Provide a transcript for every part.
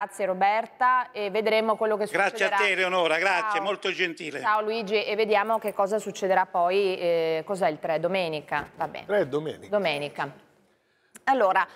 Grazie Roberta e vedremo quello che grazie succederà. Grazie a te Leonora, grazie, Ciao. molto gentile. Ciao Luigi e vediamo che cosa succederà poi, eh, cos'è il 3? Domenica? Va bene. 3 domenica. Domenica. Allora,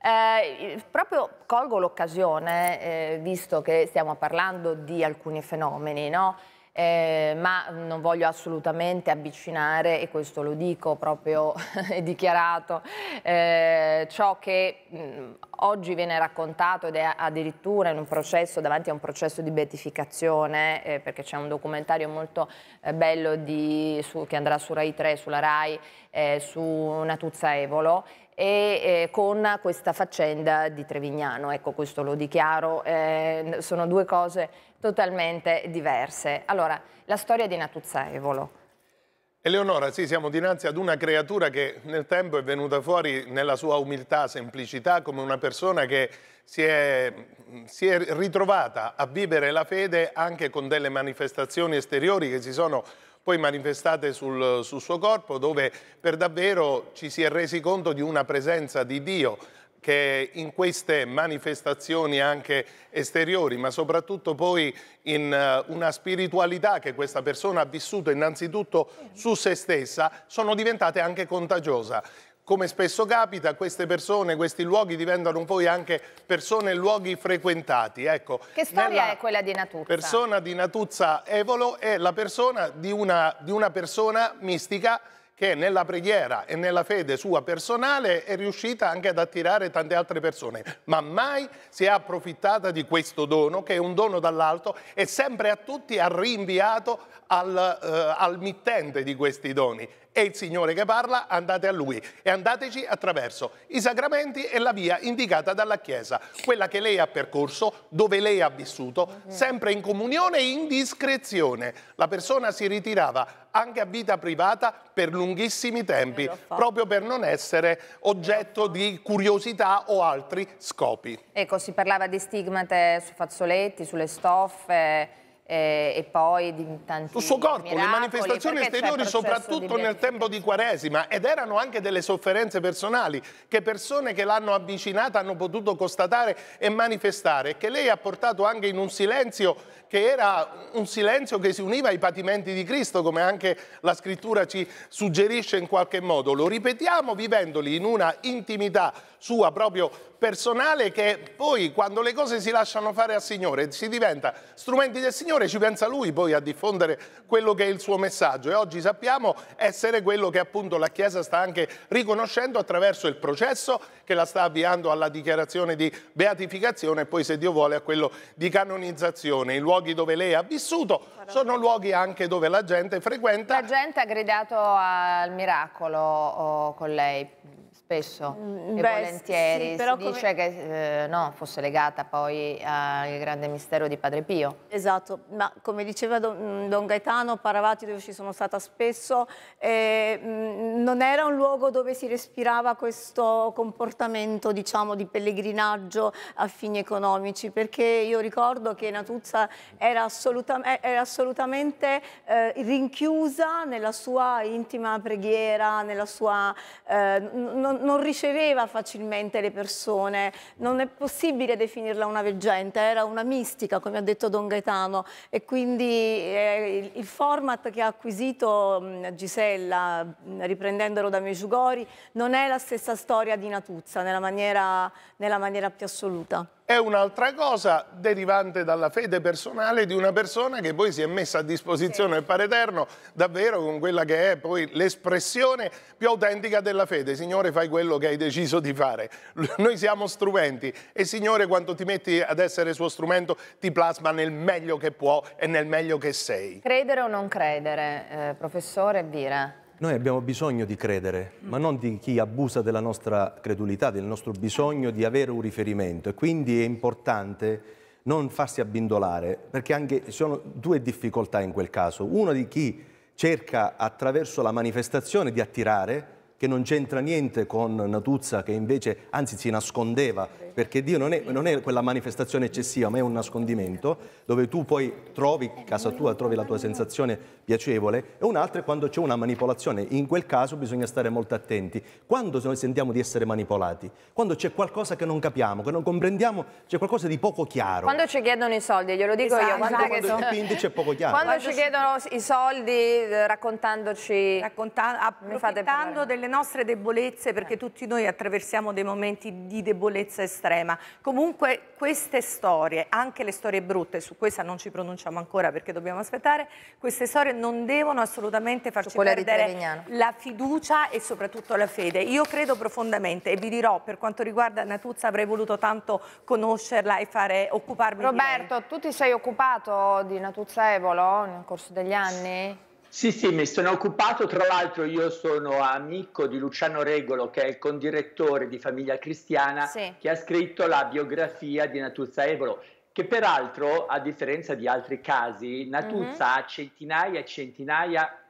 eh, proprio colgo l'occasione, eh, visto che stiamo parlando di alcuni fenomeni, no? eh, ma non voglio assolutamente avvicinare, e questo lo dico proprio dichiarato, eh, ciò che mh, mm, oggi viene raccontato ed è addirittura in un processo, davanti a un processo di beatificazione, eh, perché c'è un documentario molto eh, bello di, su, che andrà su Rai 3, sulla Rai, eh, su Natuzza Evolo, e eh, con questa faccenda di Trevignano. Ecco, questo lo dichiaro, eh, sono due cose totalmente diverse. Allora, la storia di Natuzza Evolo. Eleonora, sì, siamo dinanzi ad una creatura che nel tempo è venuta fuori nella sua umiltà, semplicità, come una persona che si è, si è ritrovata a vivere la fede anche con delle manifestazioni esteriori che si sono poi manifestate sul, sul suo corpo dove per davvero ci si è resi conto di una presenza di Dio che in queste manifestazioni anche esteriori, ma soprattutto poi in eh, una spiritualità che questa persona ha vissuto innanzitutto su se stessa, sono diventate anche contagiosa come spesso capita, queste persone, questi luoghi diventano poi anche persone e luoghi frequentati. Ecco, che storia è quella di Natuzza? persona di Natuzza Evolo è la persona di una, di una persona mistica che nella preghiera e nella fede sua personale è riuscita anche ad attirare tante altre persone, ma mai si è approfittata di questo dono, che è un dono dall'alto, e sempre a tutti ha rinviato al, eh, al mittente di questi doni. È il Signore che parla, andate a Lui e andateci attraverso i sacramenti e la via indicata dalla Chiesa, quella che lei ha percorso, dove lei ha vissuto, sempre in comunione e in discrezione. La persona si ritirava anche a vita privata per lunghissimi tempi, proprio per non essere oggetto di curiosità o altri scopi. Ecco, si parlava di stigmate su fazzoletti, sulle stoffe eh, e poi di tanti Sul suo corpo, miracoli, le manifestazioni esteriori soprattutto nel tempo di Quaresima ed erano anche delle sofferenze personali che persone che l'hanno avvicinata hanno potuto constatare e manifestare che lei ha portato anche in un silenzio che era un silenzio che si univa ai patimenti di Cristo come anche la scrittura ci suggerisce in qualche modo. Lo ripetiamo vivendoli in una intimità sua proprio personale che poi quando le cose si lasciano fare al Signore si diventa strumenti del Signore Signore, ci pensa lui poi a diffondere quello che è il suo messaggio e oggi sappiamo essere quello che appunto la Chiesa sta anche riconoscendo attraverso il processo che la sta avviando alla dichiarazione di beatificazione e poi se Dio vuole a quello di canonizzazione. I luoghi dove lei ha vissuto sono luoghi anche dove la gente frequenta. La gente ha gridato al miracolo oh, con lei spesso mm, Beh, e volentieri. Sì, però si dice come... che eh, no, fosse legata poi al grande mistero di Padre Pio. Esatto, ma come diceva Don, mm, Don Gaetano, Paravati dove ci sono stata spesso, eh, mm, non era un luogo dove si respirava questo comportamento diciamo, di pellegrinaggio a fini economici, perché io ricordo che Natuzza era, assolutam eh, era assolutamente eh, rinchiusa nella sua intima preghiera, nella sua... non eh, non, non, riceveva facilmente le persone, non è possibile definirla una veggente, era una mistica, come ha detto Don Gaetano, e quindi eh, il format che ha acquisito mh, Gisella, mh, riprendendolo da Meggiugori, non è la stessa storia di Natuzza nella maniera, nella maniera più assoluta è un'altra cosa derivante dalla fede personale di una persona che poi si è messa a disposizione del Padre Eterno davvero con quella che è poi l'espressione più autentica della fede. Signore, fai quello che hai deciso di fare. Noi siamo strumenti e Signore, quando ti metti ad essere suo strumento, ti plasma nel meglio che può e nel meglio che sei. Credere o non credere, eh, professore dire... Noi abbiamo bisogno di credere, ma non di chi abusa della nostra credulità, del nostro bisogno di avere un riferimento e quindi è importante non farsi abbindolare, perché anche ci sono due difficoltà in quel caso. Una di chi cerca attraverso la manifestazione di attirare, che non c'entra niente con Natuzza che invece anzi si nascondeva perché Dio non è, non è, quella manifestazione eccessiva ma è un nascondimento dove tu poi trovi casa tua, trovi la tua sensazione piacevole e un'altra è quando c'è una manipolazione, in quel caso bisogna stare molto attenti, quando noi sentiamo di essere manipolati, quando c'è qualcosa che non capiamo, che non comprendiamo, c'è qualcosa di poco chiaro. Quando ci chiedono i soldi, glielo dico esatto, io, quando, quando so... c'è poco chiaro. Quando, quando ci chiedono i soldi raccontandoci, Racconta... approfittando delle nostre debolezze, perché certo. tutti noi attraversiamo dei momenti di debolezza estrema, comunque queste storie, anche le storie brutte, su questa non ci pronunciamo ancora perché dobbiamo aspettare, queste storie non devono assolutamente farci perdere la fiducia e soprattutto la fede. Io credo profondamente e vi dirò, per quanto riguarda Natuzza, avrei voluto tanto conoscerla e fare, occuparmi Roberto, di lei. Roberto, tu ti sei occupato di Natuzza Evolo nel corso degli anni? Sì, sì, mi sono occupato, tra l'altro io sono amico di Luciano Regolo che è il condirettore di Famiglia Cristiana sì. che ha scritto la biografia di Natuzza Evolo che peraltro a differenza di altri casi Natuzza mm-hmm. ha centinaia e centinaia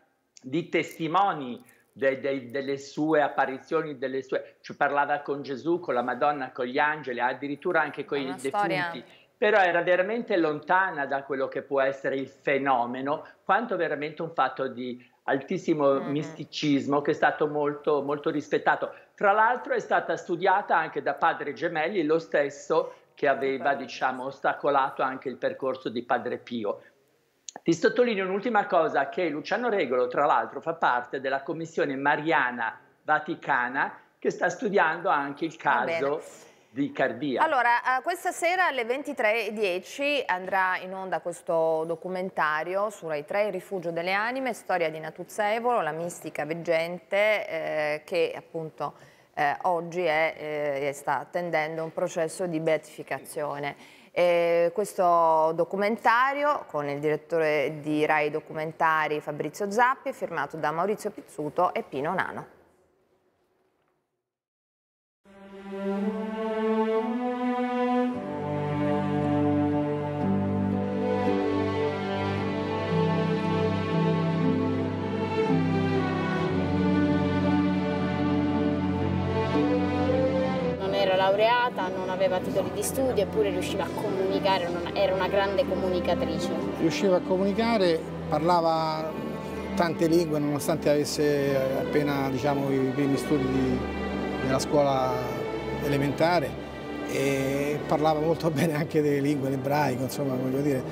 di testimoni de, de, delle sue apparizioni, delle sue... ci parlava con Gesù, con la Madonna, con gli angeli, addirittura anche con i defunti però era veramente lontana da quello che può essere il fenomeno, quanto veramente un fatto di altissimo mm. misticismo che è stato molto, molto rispettato. Tra l'altro è stata studiata anche da Padre Gemelli, lo stesso che aveva, esatto. diciamo, ostacolato anche il percorso di Padre Pio. Ti sottolineo un'ultima cosa che Luciano Regolo, tra l'altro, fa parte della Commissione Mariana Vaticana che sta studiando anche il caso di Cardia. Allora, eh, questa sera alle 23.10 andrà in onda questo documentario su Rai 3, Il rifugio delle anime, storia di Evolo, la mistica veggente eh, che appunto eh, oggi è, eh, sta attendendo un processo di beatificazione. E questo documentario con il direttore di Rai Documentari Fabrizio Zappi è firmato da Maurizio Pizzuto e Pino Nano. laureata, non aveva titoli di studio eppure riusciva a comunicare, era una grande comunicatrice. Riusciva a comunicare, parlava tante lingue nonostante avesse appena diciamo, i primi studi di, della scuola elementare e parlava molto bene anche delle lingue, l'ebraico, insomma voglio dire,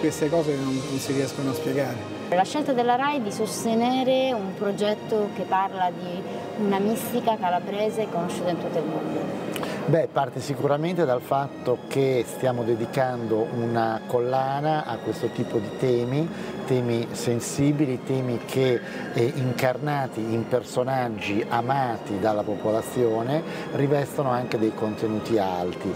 queste cose non, non si riescono a spiegare. La scelta della RAI di sostenere un progetto che parla di una mistica calabrese conosciuta in tutto il mondo. Beh, parte sicuramente dal fatto che stiamo dedicando una collana a questo tipo di temi, temi sensibili, temi che eh, incarnati in personaggi amati dalla popolazione rivestono anche dei contenuti alti.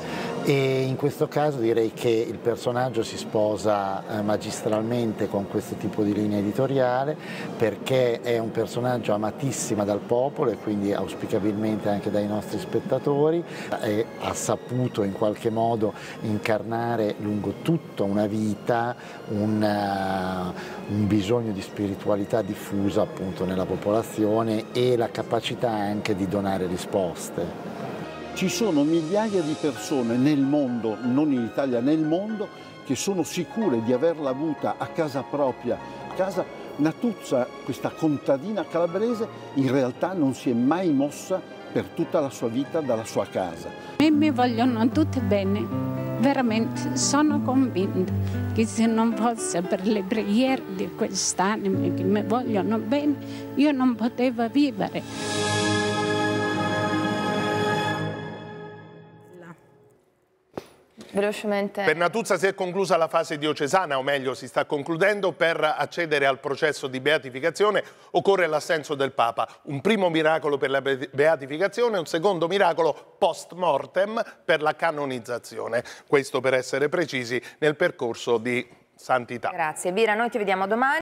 E in questo caso direi che il personaggio si sposa eh, magistralmente con questo tipo di linea editoriale perché è un personaggio amatissimo dal popolo e quindi auspicabilmente anche dai nostri spettatori e ha saputo in qualche modo incarnare lungo tutta una vita una, eh, un bisogno di spiritualità diffusa appunto nella popolazione e la capacità anche di donare risposte. Ci sono migliaia di persone nel mondo, non in Italia, nel mondo, che sono sicure di averla avuta a casa propria, a casa Natuzza, questa contadina calabrese, in realtà non si è mai mossa per tutta la sua vita dalla sua casa. E mi vogliono tutte bene, veramente sono convinta che se non fosse per le preghiere di quest'anime che mi vogliono bene, io non potevo vivere. Velocemente. Per Natuzza si è conclusa la fase diocesana, o meglio si sta concludendo, per accedere al processo di beatificazione occorre l'assenso del Papa. Un primo miracolo per la beatificazione, un secondo miracolo post mortem per la canonizzazione. Questo per essere precisi nel percorso di santità. Grazie Bira, noi ti vediamo domani.